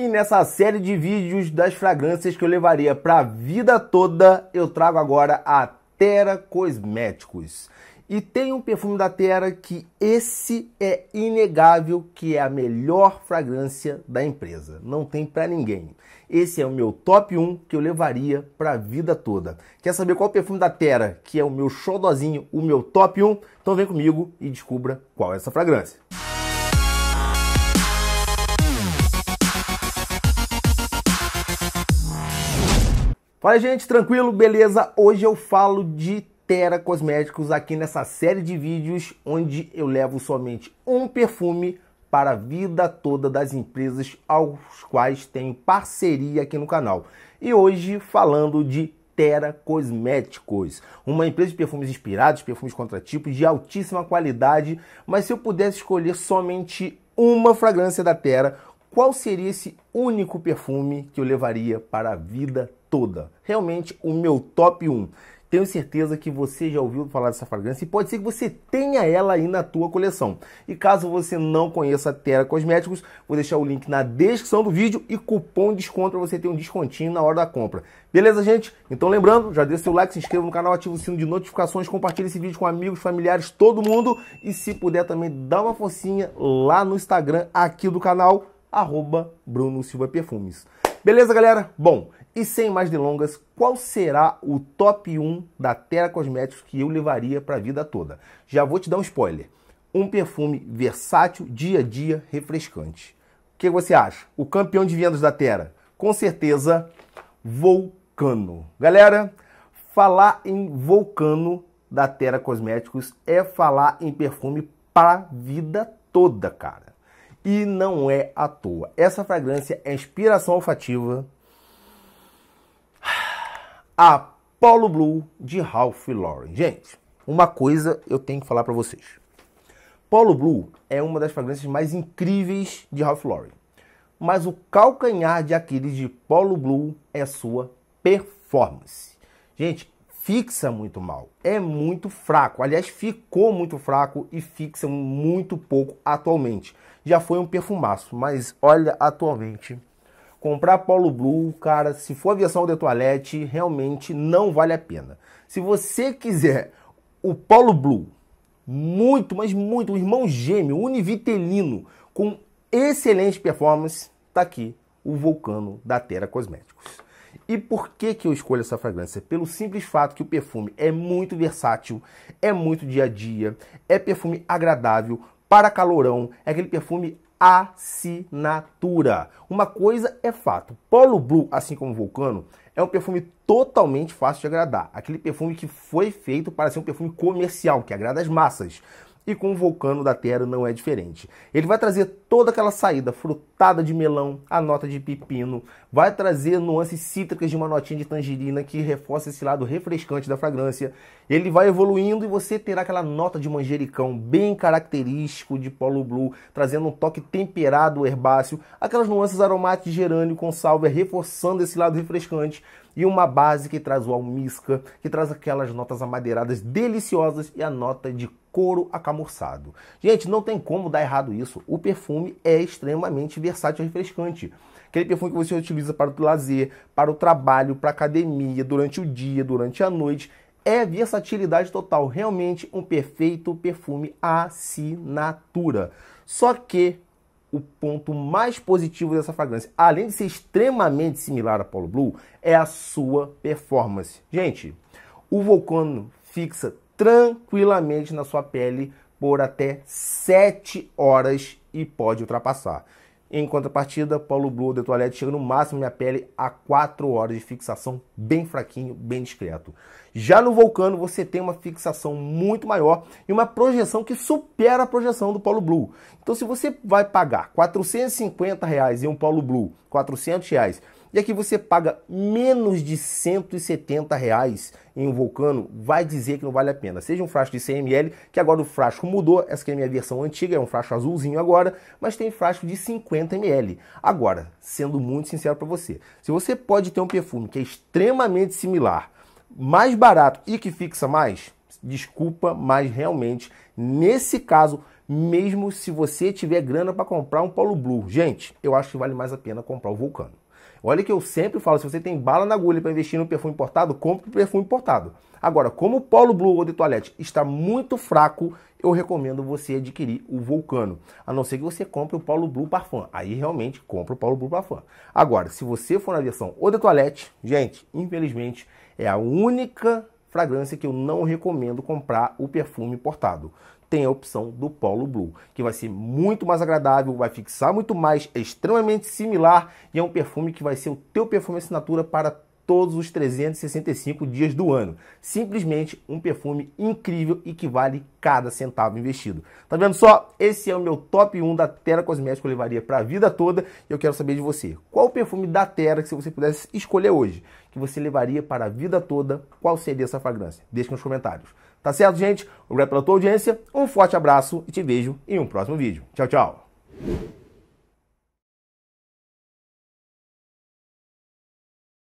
E nessa série de vídeos das fragrâncias que eu levaria para a vida toda, eu trago agora a Terra Cosméticos. E tem um perfume da Terra que esse é inegável que é a melhor fragrância da empresa. Não tem para ninguém. Esse é o meu top 1 que eu levaria para a vida toda. Quer saber qual perfume da Terra que é o meu xodozinho, o meu top 1? Então vem comigo e descubra qual é essa fragrância. Fala gente, tranquilo? Beleza? Hoje eu falo de Terra Cosméticos aqui nessa série de vídeos onde eu levo somente um perfume para a vida toda das empresas aos quais tenho parceria aqui no canal. E hoje falando de Terra Cosméticos, uma empresa de perfumes inspirados, perfumes contratipos de altíssima qualidade, mas se eu pudesse escolher somente uma fragrância da Terra, qual seria esse único perfume que eu levaria para a vida toda? Realmente o meu top 1. Tenho certeza que você já ouviu falar dessa fragrância e pode ser que você tenha ela aí na tua coleção. E caso você não conheça a Terra Cosméticos, vou deixar o link na descrição do vídeo e cupom de desconto para você ter um descontinho na hora da compra. Beleza, gente? Então lembrando, já deixa seu like, se inscreva no canal, ativa o sino de notificações, compartilha esse vídeo com amigos, familiares, todo mundo e se puder também dá uma focinha lá no Instagram aqui do canal arroba Bruno Silva Perfumes. Beleza, galera? Bom, e sem mais delongas, qual será o top 1 da Terra Cosméticos que eu levaria para a vida toda? Já vou te dar um spoiler. Um perfume versátil, dia a dia, refrescante. O que você acha? O campeão de vendas da Terra? Com certeza, Vulcano. Galera, falar em Vulcano da Terra Cosméticos é falar em perfume para vida toda, cara. E não é à toa. Essa fragrância é inspiração olfativa. A Polo Blue de Ralph Lauren. Gente, uma coisa eu tenho que falar para vocês. Polo Blue é uma das fragrâncias mais incríveis de Ralph Lauren. Mas o calcanhar de Aquiles de Polo Blue é sua performance. Gente, fixa muito mal. É muito fraco. Aliás, ficou muito fraco e fixa muito pouco atualmente já foi um perfumaço, mas olha atualmente. Comprar Polo Blue, cara, se for aviação de toilette, realmente não vale a pena. Se você quiser o Polo Blue, muito, mas muito, o irmão gêmeo, univitelino, com excelente performance, tá aqui o Vulcano da Terra Cosméticos. E por que, que eu escolho essa fragrância? Pelo simples fato que o perfume é muito versátil, é muito dia a dia, é perfume agradável, para calorão, é aquele perfume assinatura. Uma coisa é fato, Polo Blue, assim como Vulcano, é um perfume totalmente fácil de agradar. Aquele perfume que foi feito para ser um perfume comercial, que agrada as massas. E com o Vulcano da Terra não é diferente. Ele vai trazer toda aquela saída frutada de melão, a nota de pepino, vai trazer nuances cítricas de uma notinha de tangerina que reforça esse lado refrescante da fragrância. Ele vai evoluindo e você terá aquela nota de manjericão bem característico de Polo Blue, trazendo um toque temperado herbáceo, aquelas nuances aromáticas de gerânio com sálvia reforçando esse lado refrescante e uma base que traz o almisca, que traz aquelas notas amadeiradas deliciosas e a nota de couro acamurçado. Gente, não tem como dar errado isso. O perfume é extremamente versátil e refrescante. Aquele perfume que você utiliza para o lazer, para o trabalho, para a academia, durante o dia, durante a noite. É versatilidade total, realmente um perfeito perfume assinatura. Só que o ponto mais positivo dessa fragrância, além de ser extremamente similar a Polo Blue, é a sua performance. Gente, o Vulcano fixa tranquilamente na sua pele por até 7 horas e pode ultrapassar. Em contrapartida, Paulo Blue de Toilette chega no máximo minha pele a 4 horas de fixação, bem fraquinho, bem discreto. Já no Vulcano, você tem uma fixação muito maior e uma projeção que supera a projeção do Paulo Blue. Então, se você vai pagar R$ 450 reais em um Paulo Blue, R$ 400 reais, e aqui você paga menos de 170 reais em um vulcano, vai dizer que não vale a pena. Seja um frasco de 100 ml, que agora o frasco mudou, essa aqui é a minha versão antiga, é um frasco azulzinho agora, mas tem frasco de 50 ml. Agora, sendo muito sincero para você, se você pode ter um perfume que é extremamente similar, mais barato e que fixa mais, desculpa, mas realmente, nesse caso, mesmo se você tiver grana para comprar um Paulo Blue, gente, eu acho que vale mais a pena comprar o Vulcano. Olha que eu sempre falo, se você tem bala na agulha para investir no perfume importado, compre o perfume importado. Agora, como o Polo Blue ou de Toilette está muito fraco, eu recomendo você adquirir o Vulcano. A não ser que você compre o Paulo Blue Parfum. Aí realmente compra o Paulo Blue Parfum. Agora, se você for na versão ou de Toilette, gente, infelizmente é a única fragrância que eu não recomendo comprar o perfume importado. Tem a opção do Polo Blue, que vai ser muito mais agradável, vai fixar muito mais, é extremamente similar e é um perfume que vai ser o teu perfume assinatura para todos os 365 dias do ano. Simplesmente um perfume incrível e que vale cada centavo investido. Tá vendo só? Esse é o meu top 1 da Terra Cosmética que eu levaria para a vida toda e eu quero saber de você. Qual o perfume da Terra que se você pudesse escolher hoje, que você levaria para a vida toda, qual seria essa fragrância? Deixa nos comentários. Tá certo, gente? Obrigado pela tua audiência, um forte abraço e te vejo em um próximo vídeo. Tchau, tchau!